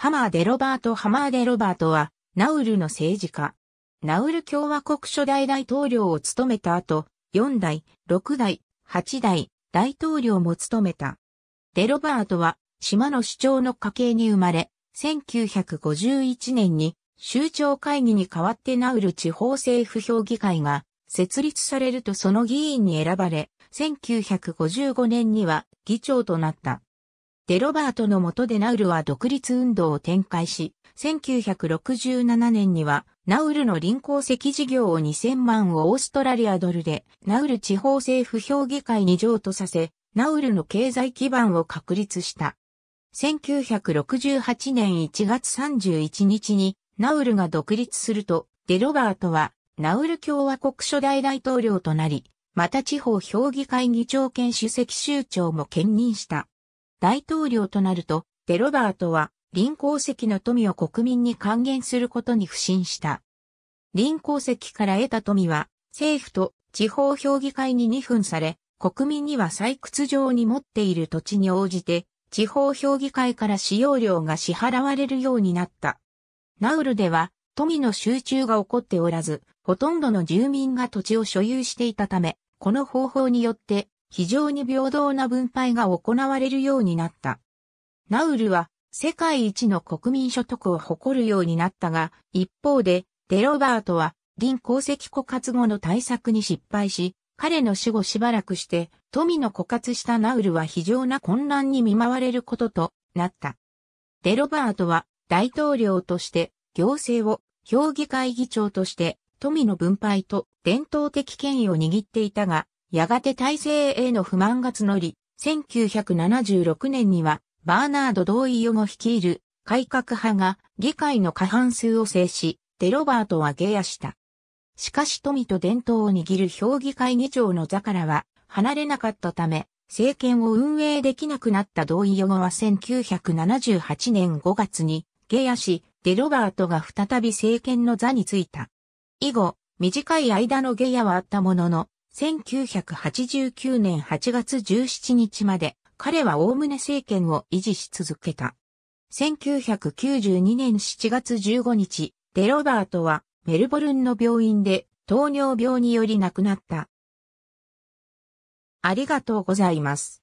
ハマーデ・ロバート・ハマーデ・ロバートは、ナウルの政治家。ナウル共和国初代大統領を務めた後、4代、6代、8代、大統領も務めた。デ・ロバートは、島の首長の家系に生まれ、1951年に、州長会議に代わってナウル地方政府評議会が設立されるとその議員に選ばれ、1955年には議長となった。デロバートの下でナウルは独立運動を展開し、1967年には、ナウルの臨港石事業を2000万をオーストラリアドルで、ナウル地方政府評議会に譲渡させ、ナウルの経済基盤を確立した。1968年1月31日に、ナウルが独立すると、デロバートは、ナウル共和国初代大統領となり、また地方評議会議長兼主席州長も兼任した。大統領となると、デロバートは、臨鉱石の富を国民に還元することに不信した。臨鉱石から得た富は、政府と地方評議会に2分され、国民には採掘場に持っている土地に応じて、地方評議会から使用料が支払われるようになった。ナウルでは、富の集中が起こっておらず、ほとんどの住民が土地を所有していたため、この方法によって非常に平等な分配が行われるようになった。ナウルは世界一の国民所得を誇るようになったが、一方で、デロバートは、臨功績枯渇後の対策に失敗し、彼の死後しばらくして、富の枯渇したナウルは非常な混乱に見舞われることとなった。デロバートは、大統領として、行政を、評議会議長として、富の分配と伝統的権威を握っていたが、やがて体制への不満が募り、1976年にはバーナード同意をも率いる改革派が議会の過半数を制し、デロバートは下野した。しかし富と伝統を握る評議会議長の座からは離れなかったため、政権を運営できなくなった同意予後は1978年5月に下野し、デロバートが再び政権の座についた。以後、短い間の下野はあったものの、1989年8月17日まで彼は概ね政権を維持し続けた。1992年7月15日、デロバートはメルボルンの病院で糖尿病により亡くなった。ありがとうございます。